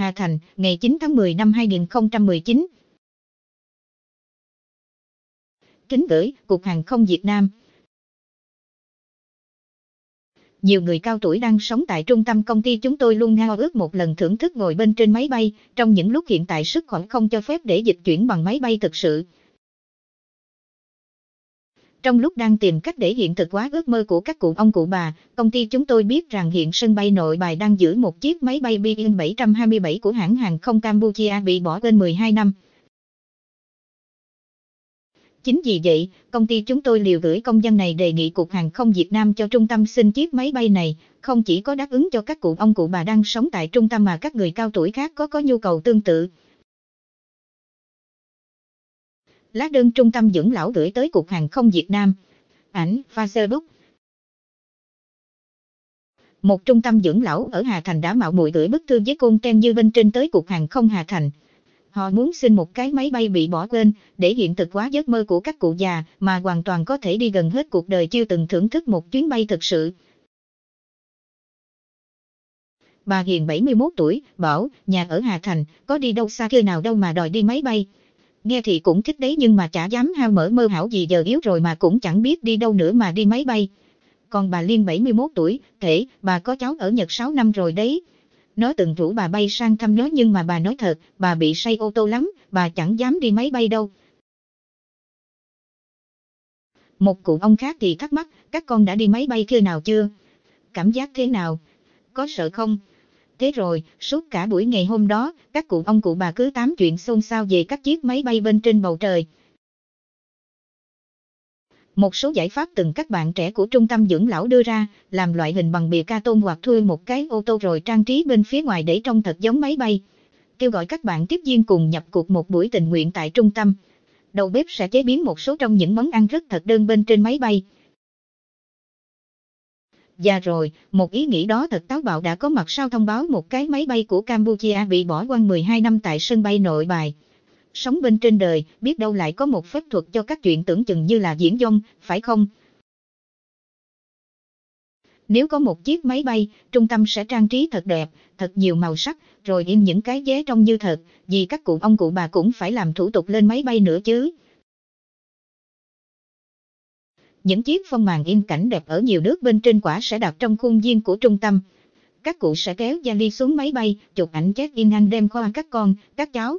Hà Thành, ngày 9 tháng 10 năm 2019. Kính gửi, Cục Hàng không Việt Nam. Nhiều người cao tuổi đang sống tại trung tâm công ty chúng tôi luôn ngao ước một lần thưởng thức ngồi bên trên máy bay, trong những lúc hiện tại sức khỏe không cho phép để dịch chuyển bằng máy bay thực sự. Trong lúc đang tìm cách để hiện thực hóa ước mơ của các cụ ông cụ bà, công ty chúng tôi biết rằng hiện sân bay nội bài đang giữ một chiếc máy bay Boeing 727 của hãng hàng không Campuchia bị bỏ quên 12 năm. Chính vì vậy, công ty chúng tôi liều gửi công dân này đề nghị Cục Hàng không Việt Nam cho trung tâm xin chiếc máy bay này, không chỉ có đáp ứng cho các cụ ông cụ bà đang sống tại trung tâm mà các người cao tuổi khác có có nhu cầu tương tự lá đơn trung tâm dưỡng lão gửi tới Cục Hàng không Việt Nam. Ảnh Facebook Một trung tâm dưỡng lão ở Hà Thành đã mạo muội gửi bức thư với côn tên như bên trên tới Cục Hàng không Hà Thành. Họ muốn xin một cái máy bay bị bỏ quên, để hiện thực hóa giấc mơ của các cụ già mà hoàn toàn có thể đi gần hết cuộc đời chưa từng thưởng thức một chuyến bay thực sự. Bà Hiền 71 tuổi, bảo, nhà ở Hà Thành, có đi đâu xa kia nào đâu mà đòi đi máy bay nghe thì cũng thích đấy nhưng mà chả dám hao mở mơ hảo gì giờ yếu rồi mà cũng chẳng biết đi đâu nữa mà đi máy bay. Còn bà Liên 71 tuổi, kể, bà có cháu ở Nhật 6 năm rồi đấy. Nó từng rủ bà bay sang thăm nó nhưng mà bà nói thật, bà bị say ô tô lắm, bà chẳng dám đi máy bay đâu. Một cụ ông khác thì thắc mắc, các con đã đi máy bay khi nào chưa? Cảm giác thế nào? Có sợ không? Thế rồi, suốt cả buổi ngày hôm đó, các cụ ông cụ bà cứ tám chuyện xôn xao về các chiếc máy bay bên trên bầu trời. Một số giải pháp từng các bạn trẻ của trung tâm dưỡng lão đưa ra, làm loại hình bằng bìa ca tôn hoặc thuê một cái ô tô rồi trang trí bên phía ngoài để trông thật giống máy bay. Kêu gọi các bạn tiếp viên cùng nhập cuộc một buổi tình nguyện tại trung tâm. Đầu bếp sẽ chế biến một số trong những món ăn rất thật đơn bên trên máy bay dạ rồi, một ý nghĩ đó thật táo bạo đã có mặt sau thông báo một cái máy bay của Campuchia bị bỏ quăng 12 năm tại sân bay nội bài. Sống bên trên đời, biết đâu lại có một phép thuật cho các chuyện tưởng chừng như là diễn dông, phải không? Nếu có một chiếc máy bay, trung tâm sẽ trang trí thật đẹp, thật nhiều màu sắc, rồi in những cái vé trông như thật, vì các cụ ông cụ bà cũng phải làm thủ tục lên máy bay nữa chứ những chiếc phong màn in cảnh đẹp ở nhiều nước bên trên quả sẽ đặt trong khuôn viên của trung tâm. Các cụ sẽ kéo gia vali xuống máy bay, chụp ảnh check-in anh đem khoa các con, các cháu.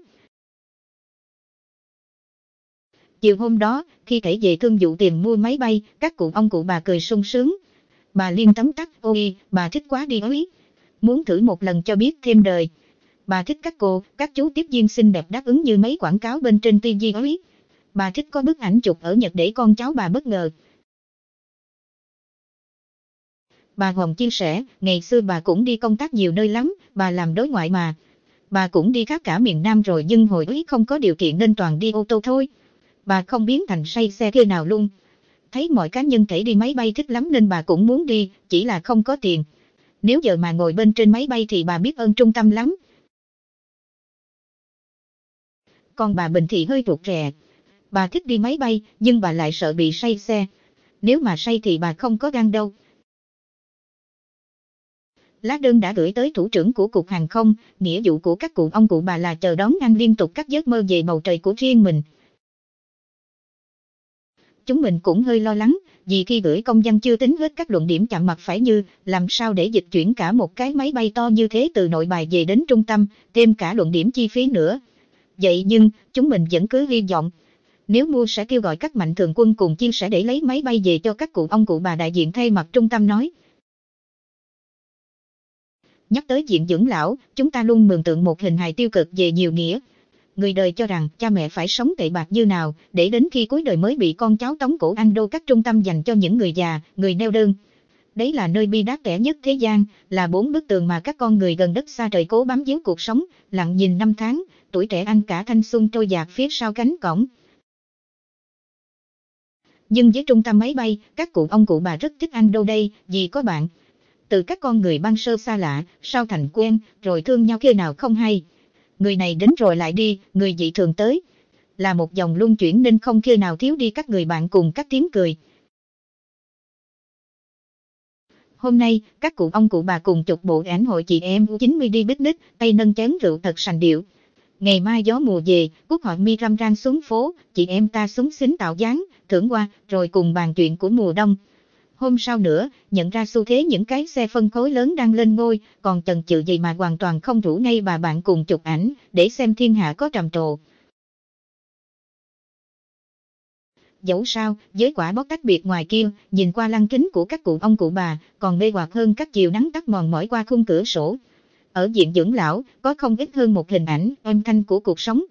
Chiều hôm đó, khi kể về thương vụ tiền mua máy bay, các cụ ông cụ bà cười sung sướng. Bà Liên tấm tắc, ôi, bà thích quá đi ấy. Muốn thử một lần cho biết thêm đời. Bà thích các cô, các chú tiếp viên xinh đẹp đáp ứng như mấy quảng cáo bên trên TV ấy. Bà thích có bức ảnh chụp ở Nhật để con cháu bà bất ngờ. Bà Hồng chia sẻ, ngày xưa bà cũng đi công tác nhiều nơi lắm, bà làm đối ngoại mà. Bà cũng đi khắp cả miền Nam rồi nhưng hồi ấy không có điều kiện nên toàn đi ô tô thôi. Bà không biến thành say xe kia nào luôn. Thấy mọi cá nhân thể đi máy bay thích lắm nên bà cũng muốn đi, chỉ là không có tiền. Nếu giờ mà ngồi bên trên máy bay thì bà biết ơn trung tâm lắm. Còn bà Bình thì hơi thuộc rè. Bà thích đi máy bay, nhưng bà lại sợ bị say xe. Nếu mà say thì bà không có gan đâu lá đơn đã gửi tới thủ trưởng của cục hàng không, nghĩa vụ của các cụ ông cụ bà là chờ đón ăn liên tục các giấc mơ về bầu trời của riêng mình. Chúng mình cũng hơi lo lắng, vì khi gửi công văn chưa tính hết các luận điểm chạm mặt phải như làm sao để dịch chuyển cả một cái máy bay to như thế từ nội bài về đến trung tâm, thêm cả luận điểm chi phí nữa. Vậy nhưng, chúng mình vẫn cứ hy vọng, nếu mua sẽ kêu gọi các mạnh thường quân cùng chia sẽ để lấy máy bay về cho các cụ ông cụ bà đại diện thay mặt trung tâm nói. Nhắc tới diện dưỡng lão, chúng ta luôn mường tượng một hình hài tiêu cực về nhiều nghĩa. Người đời cho rằng cha mẹ phải sống tệ bạc như nào, để đến khi cuối đời mới bị con cháu tống cổ anh đô các trung tâm dành cho những người già, người neo đơn. Đấy là nơi bi đát kẻ nhất thế gian, là bốn bức tường mà các con người gần đất xa trời cố bám díu cuộc sống, lặng nhìn năm tháng, tuổi trẻ anh cả thanh xuân trôi dạt phía sau cánh cổng. Nhưng với trung tâm máy bay, các cụ ông cụ bà rất thích anh đô đây, vì có bạn từ các con người ban sơ xa lạ, sau thành quen, rồi thương nhau kia nào không hay. Người này đến rồi lại đi, người dị thường tới. Là một dòng luân chuyển nên không kia nào thiếu đi các người bạn cùng các tiếng cười. Hôm nay, các cụ ông cụ bà cùng chục bộ ảnh hội chị em U90 đi business, tay nâng chén rượu thật sành điệu. Ngày mai gió mùa về, quốc hội mi răm rang xuống phố, chị em ta súng xính tạo dáng, thưởng qua, rồi cùng bàn chuyện của mùa đông. Hôm sau nữa, nhận ra xu thế những cái xe phân khối lớn đang lên ngôi, còn chần chừ gì mà hoàn toàn không rủ ngay bà bạn cùng chụp ảnh, để xem thiên hạ có trầm trồ. Dẫu sao, giới quả bóc tách biệt ngoài kia, nhìn qua lăng kính của các cụ ông cụ bà, còn mê hoặc hơn các chiều nắng tắt mòn mỏi qua khung cửa sổ. Ở diện dưỡng lão, có không ít hơn một hình ảnh âm thanh của cuộc sống.